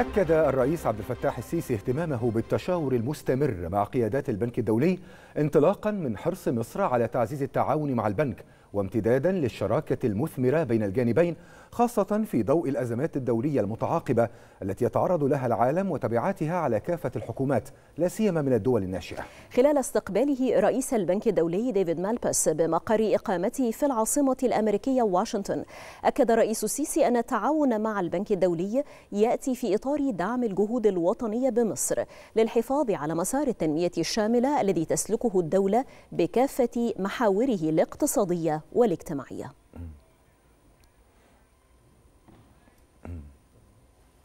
أكد الرئيس عبد الفتاح السيسي اهتمامه بالتشاور المستمر مع قيادات البنك الدولي انطلاقا من حرص مصر على تعزيز التعاون مع البنك وامتدادا للشراكة المثمرة بين الجانبين خاصة في ضوء الأزمات الدولية المتعاقبة التي يتعرض لها العالم وتبعاتها على كافة الحكومات لا سيما من الدول الناشئة خلال استقباله رئيس البنك الدولي ديفيد مالبس بمقر إقامته في العاصمة الأمريكية واشنطن أكد رئيس السيسي أن التعاون مع البنك الدولي يأتي في إطار دعم الجهود الوطنية بمصر للحفاظ على مسار التنمية الشاملة الذي تسلكه الدولة بكافة محاوره الاقتصادية والاجتماعية